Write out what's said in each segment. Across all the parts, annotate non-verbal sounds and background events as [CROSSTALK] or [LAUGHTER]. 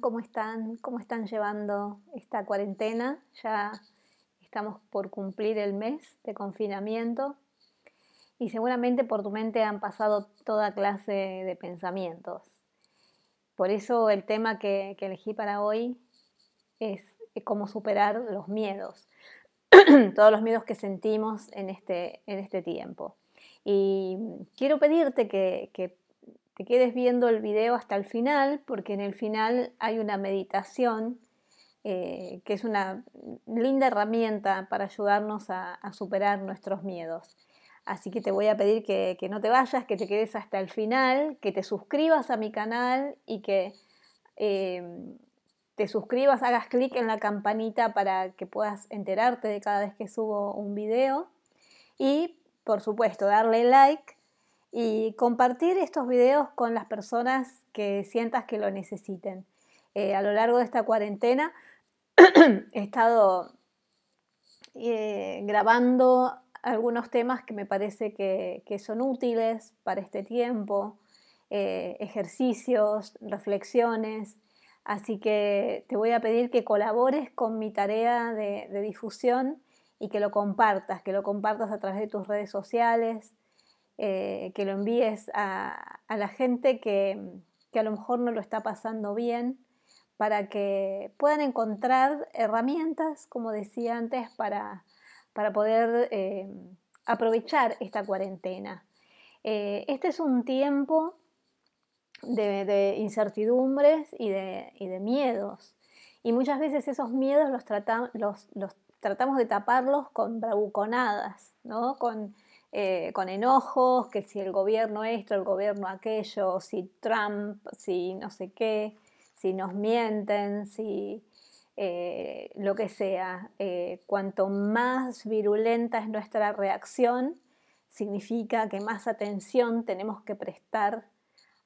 ¿cómo están? ¿Cómo están llevando esta cuarentena? Ya estamos por cumplir el mes de confinamiento y seguramente por tu mente han pasado toda clase de pensamientos. Por eso el tema que, elegí para hoy es cómo superar los miedos, [CLEARS THROAT] todos los miedos que sentimos en este, en este tiempo. Y quiero pedirte que quedes viendo el video hasta el final, porque en el final hay una meditación eh, que es una linda herramienta para ayudarnos a, superar nuestros miedos. Así que te voy a pedir que, no te vayas, que te quedes hasta el final, que te suscribas a mi canal y que em, te suscribas, hagas clic en la campanita para que puedas enterarte de cada vez que subo un video. Y por supuesto, darle like y compartir estos videos con las personas que sientas que lo necesiten. Eh, a lo largo de esta cuarentena [CLEARS THROAT] he estado eh, grabando algunos temas que me parece que, son útiles para este tiempo, eh, ejercicios, reflexiones. Así que te voy a pedir que colabores con mi tarea de difusión y que lo compartas, que lo compartas a través de tus redes sociales, eh, que lo envíes a, la gente que, a lo mejor no lo está pasando bien, para que puedan encontrar herramientas, como decía antes, para, para poder eh, aprovechar esta cuarentena. Eh, este es un tiempo de, incertidumbres y de, miedos. Y muchas veces esos miedos los, los tratamos de taparlos con bravuconadas, ¿no? con eh, con enojos, que si el gobierno esto, el gobierno aquello, si Trump, si no sé qué, si nos mienten, si eh, lo que sea. Eh, cuanto más virulenta es nuestra reacción, significa que más atención tenemos que prestar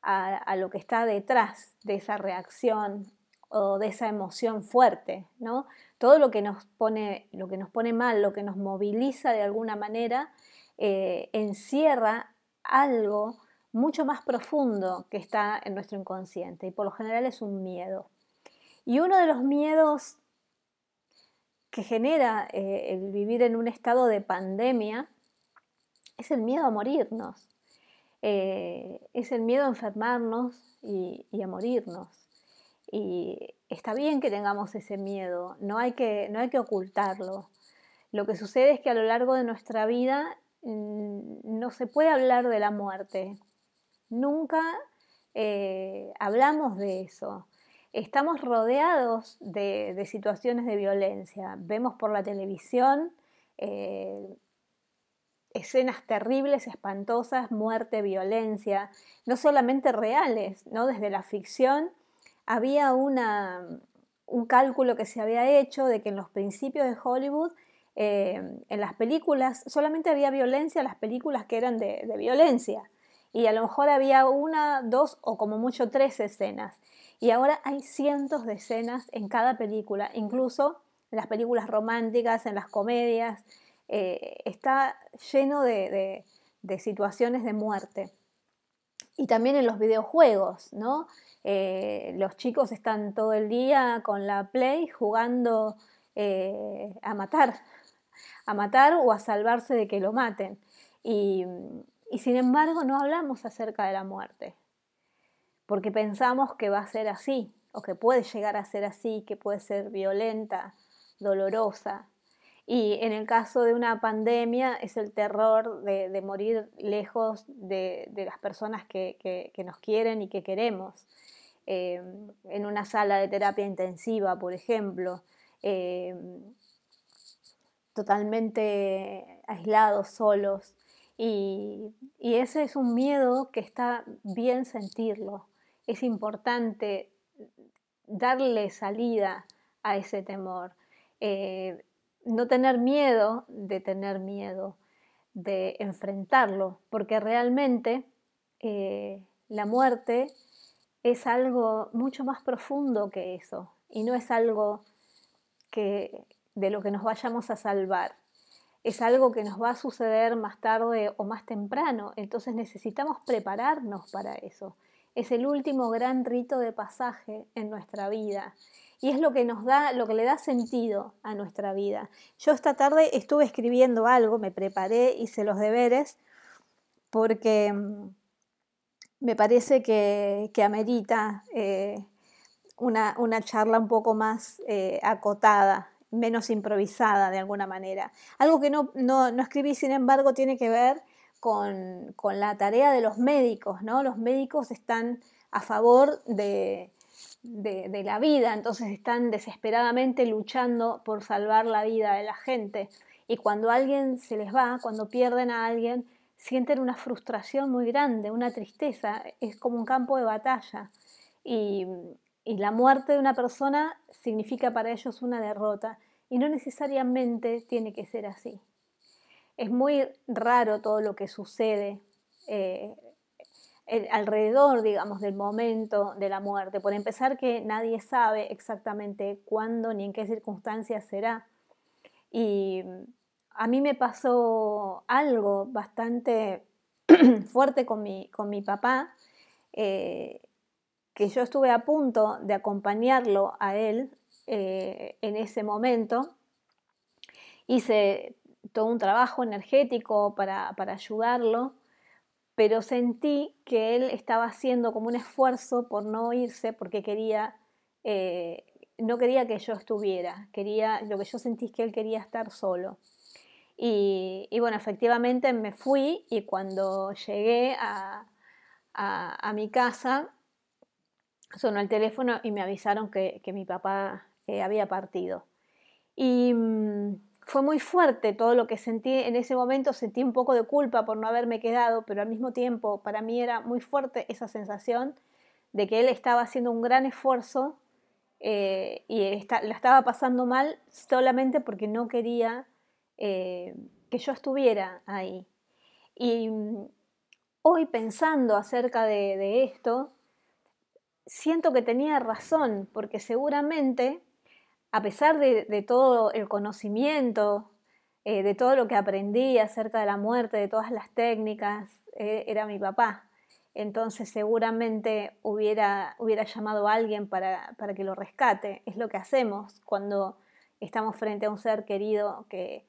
a, lo que está detrás de esa reacción o de esa emoción fuerte, ¿no? Todo lo que nos pone, lo que nos pone mal, lo que nos moviliza de alguna manera, eh, encierra algo mucho más profundo que está en nuestro inconsciente y por lo general es un miedo. Y uno de los miedos que genera eh, el vivir en un estado de pandemia es el miedo a morirnos, eh, es el miedo a enfermarnos y, a morirnos. Y está bien que tengamos ese miedo, no hay que, no hay que ocultarlo. Lo que sucede es que a lo largo de nuestra vida Mm, no se puede hablar de la muerte. Nunca eh, hablamos de eso. Estamos rodeados de, situaciones de violencia. Vemos por la televisión eh, escenas terribles, espantosas, muerte, violencia, no solamente reales, ¿no? desde la ficción había un cálculo que se había hecho de que en los principios de Hollywood Em, en las películas solamente había violencia las películas que eran de, violencia. Y a lo mejor había una, dos o como mucho tres escenas. Y ahora hay cientos de escenas en cada película, incluso en las películas románticas, en las comedias. Eh, está lleno de, situaciones de muerte. Y también en los videojuegos, ¿no? Eh, los chicos están todo el día con la Play jugando eh, a matar, a matar o a salvarse de que lo maten. Y, sin embargo no hablamos acerca de la muerte, porque pensamos que va a ser así, o que puede llegar a ser así, que puede ser violenta, dolorosa. Y en el caso de una pandemia es el terror de, morir lejos de, las personas que, nos quieren y que queremos. Eh, en una sala de terapia intensiva, por ejemplo, eh, totalmente aislados, solos. Y, ese es un miedo que está bien sentirlo. Es importante darle salida a ese temor. Eh, no tener miedo de tener miedo, de enfrentarlo, porque realmente eh, la muerte es algo mucho más profundo que eso y no es algo que, de lo que nos vayamos a salvar. Es algo que nos va a suceder más tarde o más temprano, entonces necesitamos prepararnos para eso. Es el último gran rito de pasaje en nuestra vida y es lo que nos da, lo que le da sentido a nuestra vida. Yo esta tarde estuve escribiendo algo, me preparé, hice los deberes porque mm, me parece que, amerita eh, una, charla un poco más eh, acotada menos improvisada de alguna manera. Algo que no, escribí, sin embargo, tiene que ver con, la tarea de los médicos, ¿no? Los médicos están a favor de, la vida, entonces están desesperadamente luchando por salvar la vida de la gente. Y cuando alguien se les va, cuando pierden a alguien, sienten una frustración muy grande, una tristeza, es como un campo de batalla. y la muerte de una persona significa para ellos una derrota y no necesariamente tiene que ser así. Es muy raro todo lo que sucede eh, alrededor, digamos, del momento de la muerte. Por empezar, que nadie sabe exactamente cuándo ni en qué circunstancias será. Y mm, a mí me pasó algo bastante [CLEARS THROAT] fuerte con mi, con mi papá, eh, que yo estuve a punto de acompañarlo a él eh, en ese momento. Hice todo un trabajo energético para, ayudarlo, pero sentí que él estaba haciendo como un esfuerzo por no irse porque quería, eh, no quería que yo estuviera, quería, lo que yo sentí es que él quería estar solo. Y, bueno, efectivamente me fui y cuando llegué a, mi casa sonó el teléfono y me avisaron que, que mi papá había partido. Y mm, fue muy fuerte todo lo que sentí en ese momento, sentí un poco de culpa por no haberme quedado, pero al mismo tiempo para mí era muy fuerte esa sensación de que él estaba haciendo un gran esfuerzo eh, y está, la estaba pasando mal solamente porque no quería eh, que yo estuviera ahí. Y mm, hoy pensando acerca de esto, siento que tenía razón, porque seguramente a pesar de, todo el conocimiento, eh, de todo lo que aprendí acerca de la muerte, de todas las técnicas, eh, era mi papá. Entonces seguramente hubiera, hubiera llamado a alguien para, que lo rescate. Es lo que hacemos cuando estamos frente a un ser querido que,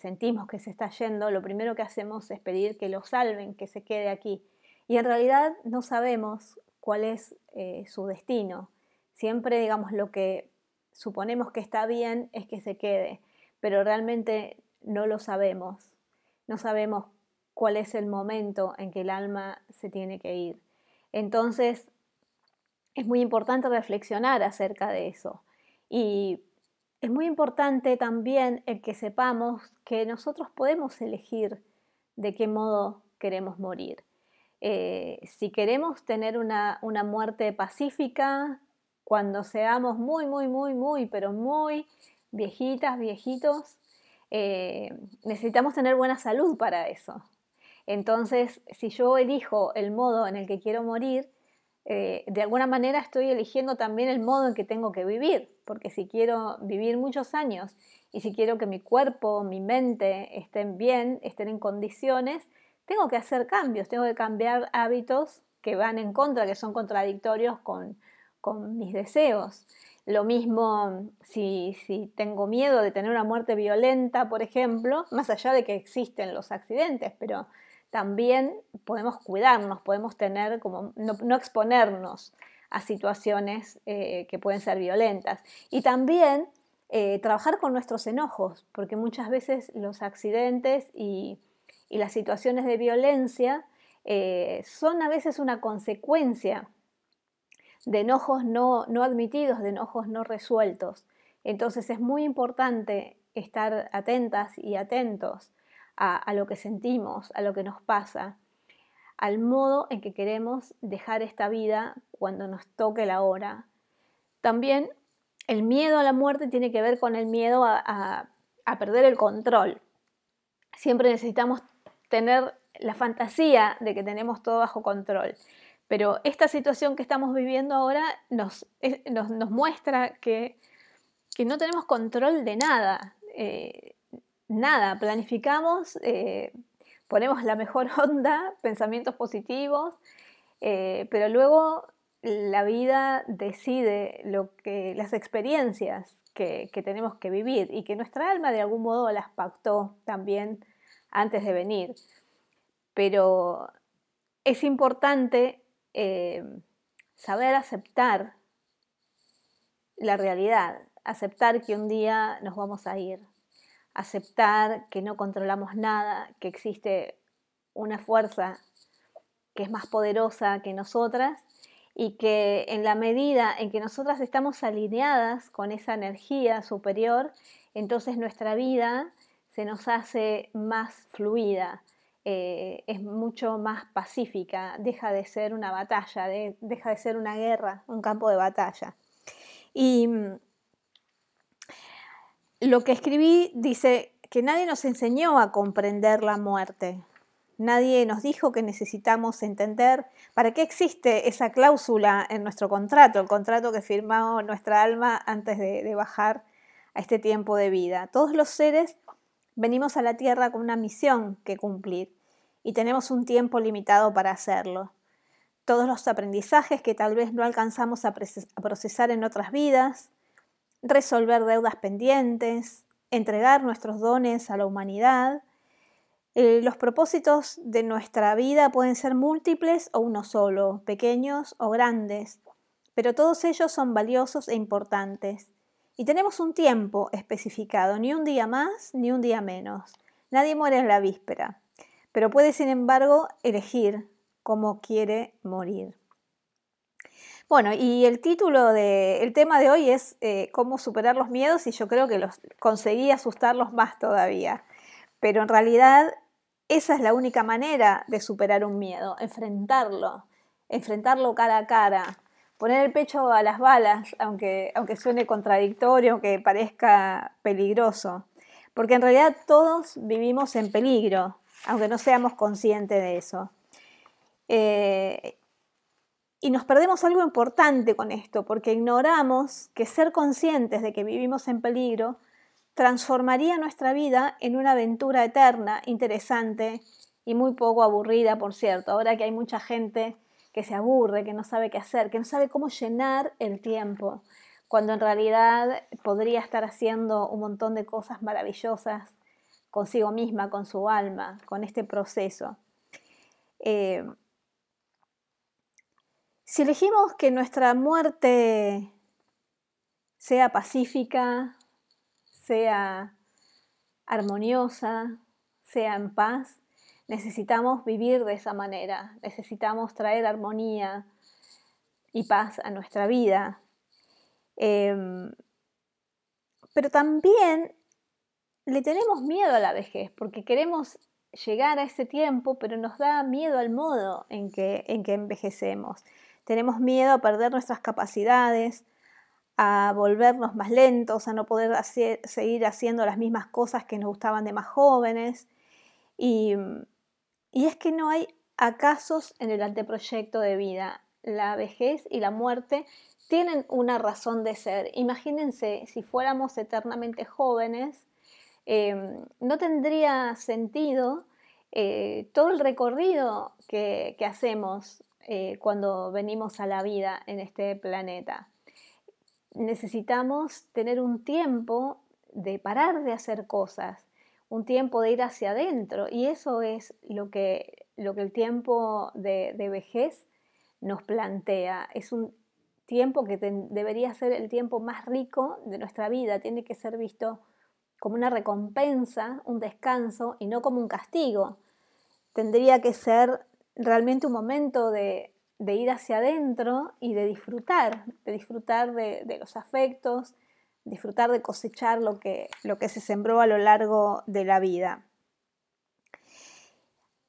sentimos que se está yendo, lo primero que hacemos es pedir que lo salven, que se quede aquí. Y en realidad no sabemos cuál es eh, su destino. Siempre, digamos, lo que suponemos que está bien es que se quede, pero realmente no lo sabemos. No sabemos cuál es el momento en que el alma se tiene que ir. Entonces, es muy importante reflexionar acerca de eso. Y es muy importante también el que sepamos que nosotros podemos elegir de qué modo queremos morir. Eh, si queremos tener una, una muerte pacífica, cuando seamos muy, muy, muy, muy, pero muy viejitas, viejitos, eh, necesitamos tener buena salud para eso. Entonces, si yo elijo el modo en el que quiero morir, eh, de alguna manera estoy eligiendo también el modo en que tengo que vivir, porque si quiero vivir muchos años y si quiero que mi cuerpo, mi mente estén bien, estén en condiciones, tengo que hacer cambios, tengo que cambiar hábitos que van en contra, que son contradictorios con, con mis deseos. Lo mismo si, tengo miedo de tener una muerte violenta, por ejemplo, más allá de que existen los accidentes, pero también podemos cuidarnos, podemos tener como no, exponernos a situaciones eh, que pueden ser violentas. Y también eh, trabajar con nuestros enojos, porque muchas veces los accidentes y, las situaciones de violencia eh, son a veces una consecuencia de enojos no, admitidos, de enojos no resueltos. Entonces es muy importante estar atentas y atentos a, lo que sentimos, a lo que nos pasa, al modo en que queremos dejar esta vida cuando nos toque la hora. También el miedo a la muerte tiene que ver con el miedo a perder el control. Siempre necesitamos tener la fantasía de que tenemos todo bajo control. Pero esta situación que estamos viviendo ahora nos, muestra que, no tenemos control de nada. Eh, nada, planificamos, eh, ponemos la mejor [LAUGHS] onda, pensamientos positivos, eh, pero luego la vida decide lo que, las experiencias que, tenemos que vivir y que nuestra alma de algún modo las pactó también antes de venir. Pero es importante Em, saber aceptar la realidad, aceptar que un día nos vamos a ir, aceptar que no controlamos nada, que existe una fuerza que es más poderosa que nosotras y que en la medida en que nosotras estamos alineadas con esa energía superior, entonces nuestra vida se nos hace más fluida, eh, es mucho más pacífica, deja de ser una batalla, deja de ser una guerra, un campo de batalla. Y mm, lo que escribí dice que nadie nos enseñó a comprender la muerte. Nadie nos dijo que necesitamos entender para qué existe esa cláusula en nuestro contrato, el contrato que firmó nuestra alma antes de bajar a este tiempo de vida. Todos los seres Venimos a la Tierra con una misión que cumplir y tenemos un tiempo limitado para hacerlo. Todos los aprendizajes que tal vez no alcanzamos a procesar en otras vidas, resolver deudas pendientes, entregar nuestros dones a la humanidad, eh, los propósitos de nuestra vida pueden ser múltiples o uno solo, pequeños o grandes, pero todos ellos son valiosos e importantes. Y tenemos un tiempo especificado, ni un día más ni un día menos. Nadie muere en la víspera, pero puede sin embargo elegir cómo quiere morir. Bueno, y el título de, tema de hoy es eh, cómo superar los miedos y yo creo que los, conseguí asustarlos más todavía. Pero en realidad esa es la única manera de superar un miedo, enfrentarlo, enfrentarlo cara a cara, poner el pecho a las balas, aunque, aunque suene contradictorio, aunque parezca peligroso. Porque en realidad todos vivimos en peligro, aunque no seamos conscientes de eso. Eh, y nos perdemos algo importante con esto, porque ignoramos que ser conscientes de que vivimos en peligro transformaría nuestra vida en una aventura eterna, interesante y muy poco aburrida, por cierto, ahora que hay mucha gente que se aburre, que no sabe qué hacer, que no sabe cómo llenar el tiempo, cuando en realidad podría estar haciendo un montón de cosas maravillosas consigo misma, con su alma, con este proceso. Eh, si elegimos que nuestra muerte sea pacífica, sea armoniosa, sea en paz, necesitamos vivir de esa manera, necesitamos traer armonía y paz a nuestra vida. Em, pero también le tenemos miedo a la vejez, porque queremos llegar a ese tiempo, pero nos da miedo al modo en que, en que envejecemos. Tenemos miedo a perder nuestras capacidades, a volvernos más lentos, a no poder seguir haciendo las mismas cosas que nos gustaban de más jóvenes. Y y es que no hay acasos en el anteproyecto de vida. La vejez y la muerte tienen una razón de ser. Imagínense, si fuéramos eternamente jóvenes, em, no tendría sentido eh, todo el recorrido que, hacemos eh, cuando venimos a la vida en este planeta. Necesitamos tener un tiempo de parar de hacer cosas, un tiempo de ir hacia adentro y eso es lo que, lo que el tiempo de, vejez nos plantea. Es un tiempo que debería ser el tiempo más rico de nuestra vida, tiene que ser visto como una recompensa, un descanso y no como un castigo. Tendría que ser realmente un momento de, ir hacia adentro y de disfrutar, de disfrutar de los afectos, disfrutar de cosechar lo que, lo que se sembró a lo largo de la vida.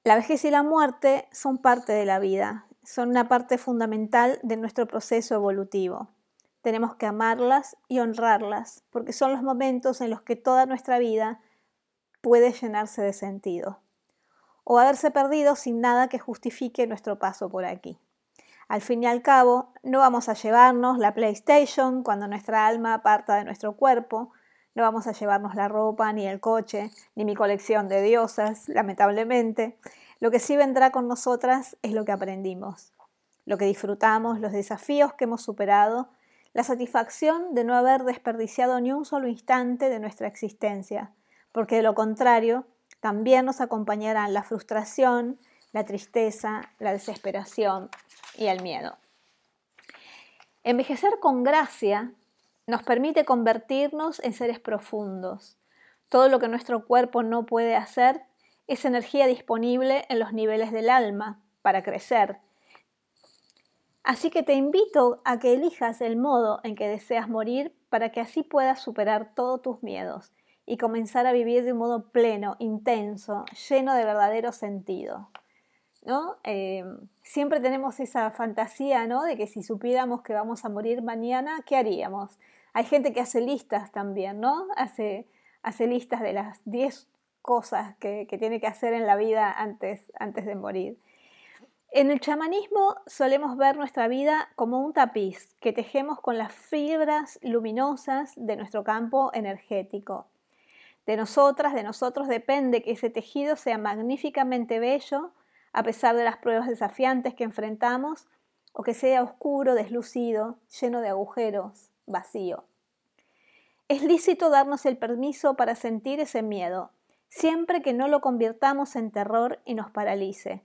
La vejez y la muerte son parte de la vida, son una parte fundamental de nuestro proceso evolutivo. Tenemos que amarlas y honrarlas, porque son los momentos en los que toda nuestra vida puede llenarse de sentido, o haberse perdido sin nada que justifique nuestro paso por aquí. Al fin y al cabo, no vamos a llevarnos la PlayStation cuando nuestra alma parta de nuestro cuerpo, no vamos a llevarnos la ropa, ni el coche, ni mi colección de diosas, lamentablemente. Lo que sí vendrá con nosotras es lo que aprendimos, lo que disfrutamos, los desafíos que hemos superado, la satisfacción de no haber desperdiciado ni un solo instante de nuestra existencia, porque de lo contrario, también nos acompañarán la frustración, la tristeza, la desesperación y el miedo. Envejecer con gracia nos permite convertirnos en seres profundos. Todo lo que nuestro cuerpo no puede hacer es energía disponible en los niveles del alma para crecer. Así que te invito a que elijas el modo en que deseas morir para que así puedas superar todos tus miedos y comenzar a vivir de un modo pleno, intenso, lleno de verdadero sentido. Eh, siempre tenemos esa fantasía, De que si supiéramos que vamos a morir mañana, ¿qué haríamos? Hay gente que hace listas también, ¿no? Hace, listas de las 10 cosas que, tiene que hacer en la vida antes de morir. En el chamanismo solemos ver nuestra vida como un tapiz que tejemos con las fibras luminosas de nuestro campo energético. De nosotras, de nosotros depende que ese tejido sea magníficamente bello, a pesar de las pruebas desafiantes que enfrentamos, o que sea oscuro, deslucido, lleno de agujeros, vacío. Es lícito darnos el permiso para sentir ese miedo, siempre que no lo convirtamos en terror y nos paralice.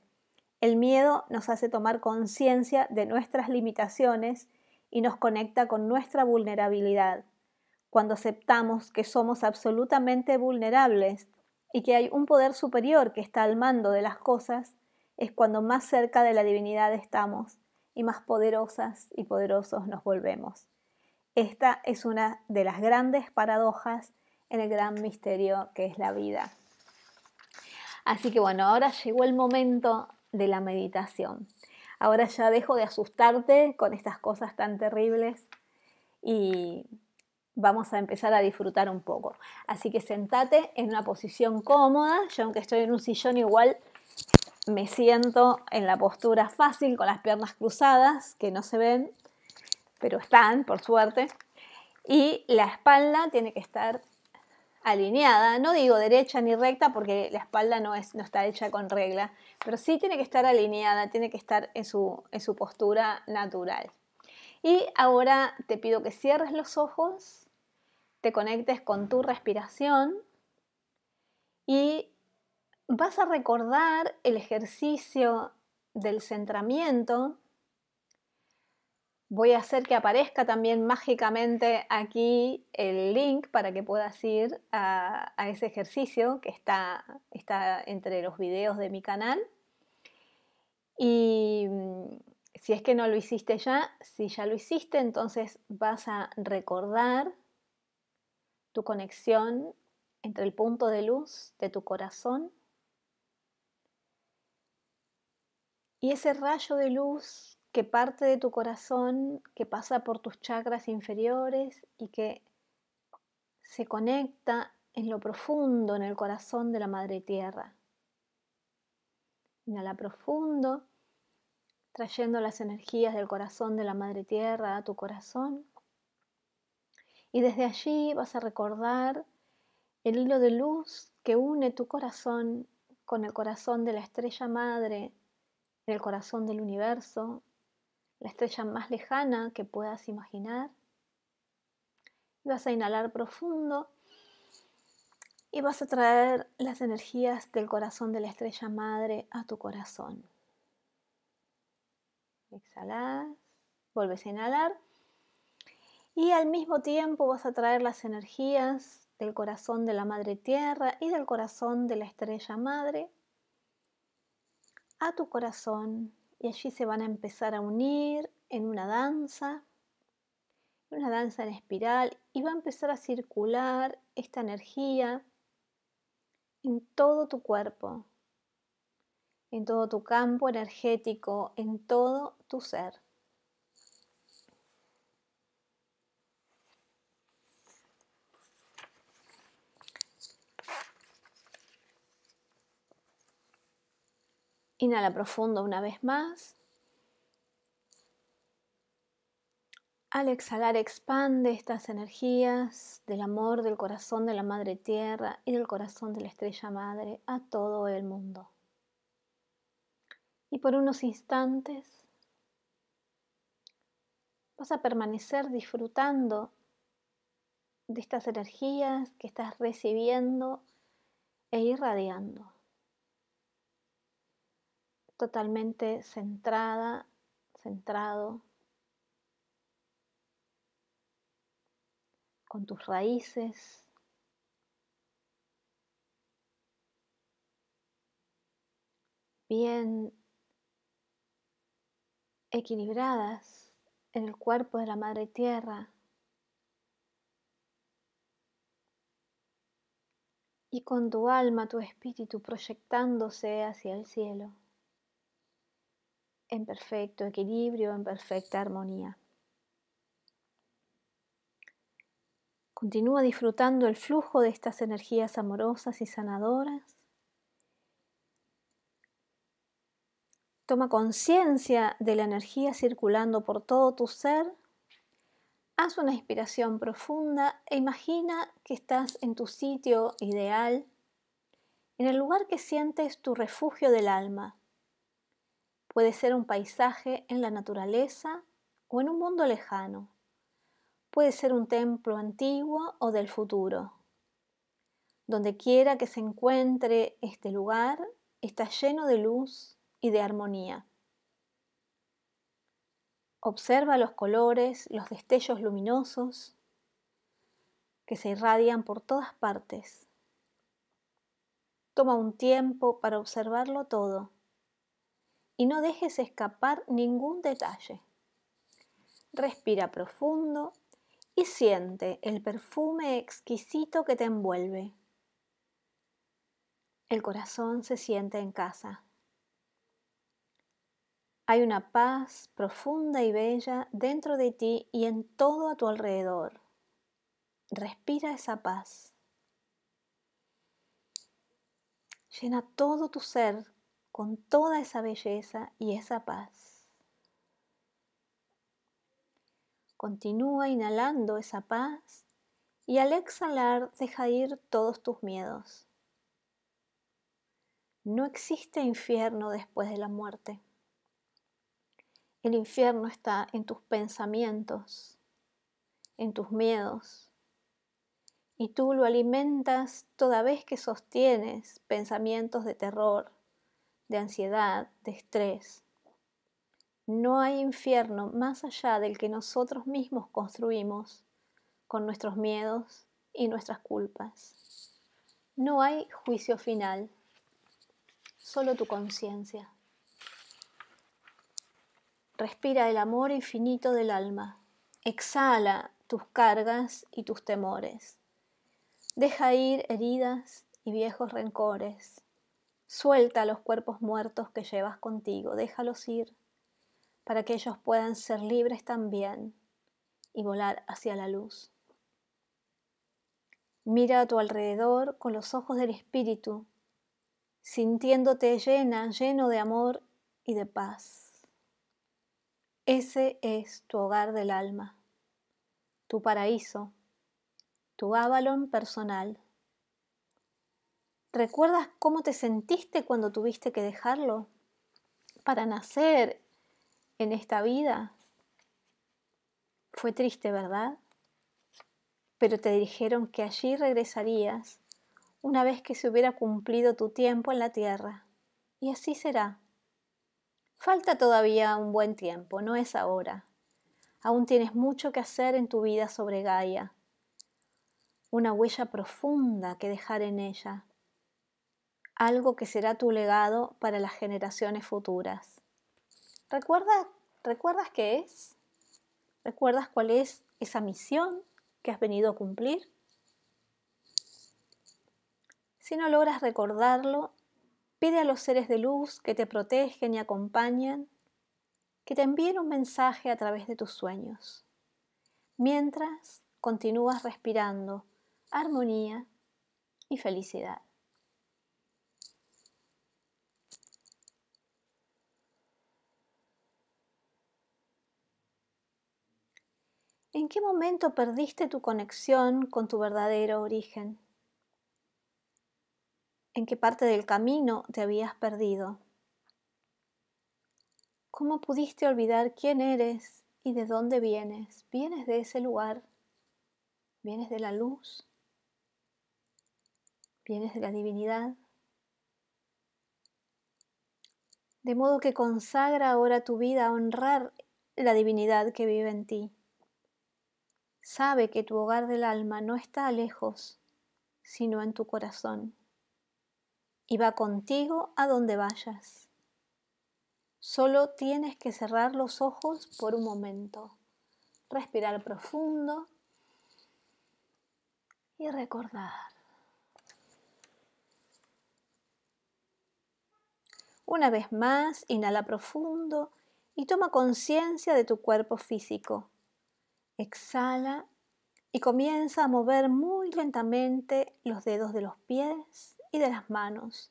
El miedo nos hace tomar conciencia de nuestras limitaciones y nos conecta con nuestra vulnerabilidad. Cuando aceptamos que somos absolutamente vulnerables y que hay un poder superior que está al mando de las cosas, es cuando más cerca de la divinidad estamos y más poderosas y poderosos nos volvemos. Esta es una de las grandes paradojas en el gran misterio que es la vida. Así que bueno, ahora llegó el momento de la meditación. Ahora ya dejo de asustarte con estas cosas tan terribles y vamos a empezar a disfrutar un poco. Así que sentate en una posición cómoda. Yo aunque estoy en un sillón igual me siento en la postura fácil con las piernas cruzadas, que no se ven, pero están, por suerte. Y la espalda tiene que estar alineada, no digo derecha ni recta porque la espalda no, es, no está hecha con regla, pero sí tiene que estar alineada, tiene que estar en su, en su postura natural. Y ahora te pido que cierres los ojos, te conectes con tu respiración y vas a recordar el ejercicio del centramiento. Voy a hacer que aparezca también mágicamente aquí el link para que puedas ir a, ese ejercicio que está, está entre los videos de mi canal. Y mm, si es que no lo hiciste ya, si ya lo hiciste, entonces vas a recordar tu conexión entre el punto de luz de tu corazón Y ese rayo de luz que parte de tu corazón, que pasa por tus chakras inferiores y que se conecta en lo profundo, en el corazón de la Madre Tierra. Inhala profundo, trayendo las energías del corazón de la Madre Tierra a tu corazón. Y desde allí vas a recordar el hilo de luz que une tu corazón con el corazón de la estrella madre el corazón del universo, la estrella más lejana que puedas imaginar. vas a inhalar profundo y vas a traer las energías del corazón de la estrella madre a tu corazón. Exhalas, vuelves a inhalar y al mismo tiempo vas a traer las energías del corazón de la madre tierra y del corazón de la estrella madre a tu corazón y allí se van a empezar a unir en una danza, una danza en espiral y va a empezar a circular esta energía en todo tu cuerpo, en todo tu campo energético, en todo tu ser. Inhala profundo una vez más. Al exhalar expande estas energías del amor del corazón de la Madre Tierra y del corazón de la Estrella Madre a todo el mundo. Y por unos instantes vas a permanecer disfrutando de estas energías que estás recibiendo e irradiando totalmente centrada, centrado con tus raíces. bien equilibradas en el cuerpo de la Madre Tierra y con tu alma, tu espíritu proyectándose hacia el cielo en perfecto equilibrio, en perfecta armonía. Continúa disfrutando el flujo de estas energías amorosas y sanadoras. Toma conciencia de la energía circulando por todo tu ser. Haz una inspiración profunda e imagina que estás en tu sitio ideal, en el lugar que sientes tu refugio del alma, Puede ser un paisaje en la naturaleza o en un mundo lejano. Puede ser un templo antiguo o del futuro. Donde quiera que se encuentre este lugar, está lleno de luz y de armonía. Observa los colores, los destellos luminosos que se irradian por todas partes. Toma un tiempo para observarlo todo y no dejes escapar ningún detalle. Respira profundo y siente el perfume exquisito que te envuelve. El corazón se siente en casa. Hay una paz profunda y bella dentro de ti y en todo a tu alrededor. Respira esa paz. Llena todo tu ser con toda esa belleza y esa paz. Continúa inhalando esa paz y al exhalar deja ir todos tus miedos. No existe infierno después de la muerte. El infierno está en tus pensamientos, en tus miedos, y tú lo alimentas toda vez que sostienes pensamientos de terror, de ansiedad, de estrés. No hay infierno más allá del que nosotros mismos construimos con nuestros miedos y nuestras culpas. No hay juicio final, solo tu conciencia. Respira el amor infinito del alma. Exhala tus cargas y tus temores. Deja ir heridas y viejos rencores. Suelta los cuerpos muertos que llevas contigo, déjalos ir, para que ellos puedan ser libres también y volar hacia la luz. Mira a tu alrededor con los ojos del espíritu, sintiéndote llena, lleno de amor y de paz. Ese es tu hogar del alma, tu paraíso, tu Avalon personal. ¿Recuerdas cómo te sentiste cuando tuviste que dejarlo para nacer en esta vida? Fue triste, ¿verdad? Pero te dijeron que allí regresarías una vez que se hubiera cumplido tu tiempo en la tierra. Y así será. Falta todavía un buen tiempo, no es ahora. Aún tienes mucho que hacer en tu vida sobre Gaia. Una huella profunda que dejar en ella algo que será tu legado para las generaciones futuras. ¿Recuerdas, ¿Recuerdas qué es? ¿Recuerdas cuál es esa misión que has venido a cumplir? Si no logras recordarlo, pide a los seres de luz que te protegen y acompañan que te envíen un mensaje a través de tus sueños. Mientras continúas respirando armonía y felicidad. ¿En qué momento perdiste tu conexión con tu verdadero origen? ¿En qué parte del camino te habías perdido? ¿Cómo pudiste olvidar quién eres y de dónde vienes? ¿Vienes de ese lugar? ¿Vienes de la luz? ¿Vienes de la divinidad? De modo que consagra ahora tu vida a honrar la divinidad que vive en ti Sabe que tu hogar del alma no está lejos, sino en tu corazón, y va contigo a donde vayas. Solo tienes que cerrar los ojos por un momento, respirar profundo y recordar. Una vez más, inhala profundo y toma conciencia de tu cuerpo físico Exhala y comienza a mover muy lentamente los dedos de los pies y de las manos.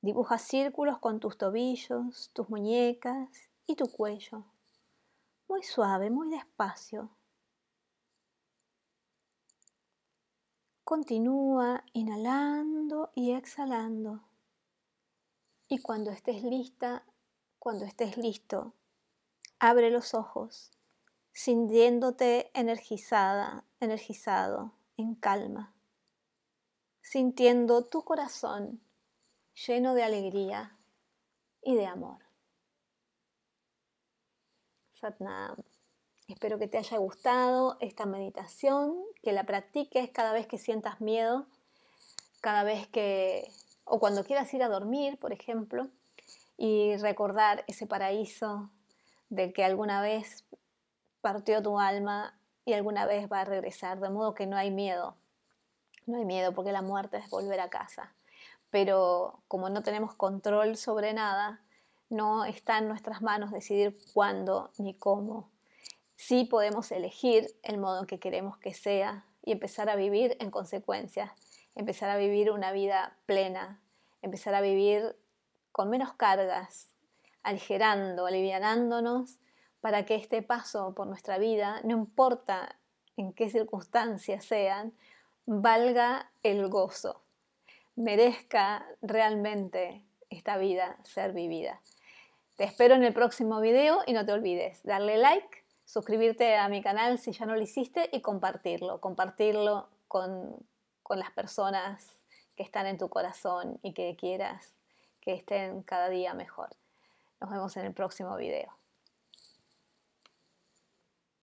Dibuja círculos con tus tobillos, tus muñecas y tu cuello. Muy suave, muy despacio. Continúa inhalando y exhalando. Y cuando estés lista, cuando estés listo, abre los ojos sintiéndote energizada, energizado, en calma, sintiendo tu corazón lleno de alegría y de amor. Satna, Espero que te haya gustado esta meditación, que la practiques cada vez que sientas miedo, cada vez que, o cuando quieras ir a dormir, por ejemplo, y recordar ese paraíso del que alguna vez partió tu alma y alguna vez va a regresar, de modo que no hay miedo, no hay miedo porque la muerte es volver a casa. Pero como no tenemos control sobre nada, no está en nuestras manos decidir cuándo ni cómo. Sí podemos elegir el modo que queremos que sea y empezar a vivir en consecuencia, empezar a vivir una vida plena, empezar a vivir con menos cargas, aligerando, alivianándonos para que este paso por nuestra vida, no importa en qué circunstancias sean, valga el gozo, merezca realmente esta vida ser vivida. Te espero en el próximo video y no te olvides darle like, suscribirte a mi canal si ya no lo hiciste y compartirlo, compartirlo con, con las personas que están en tu corazón y que quieras que estén cada día mejor. Nos vemos en el próximo video.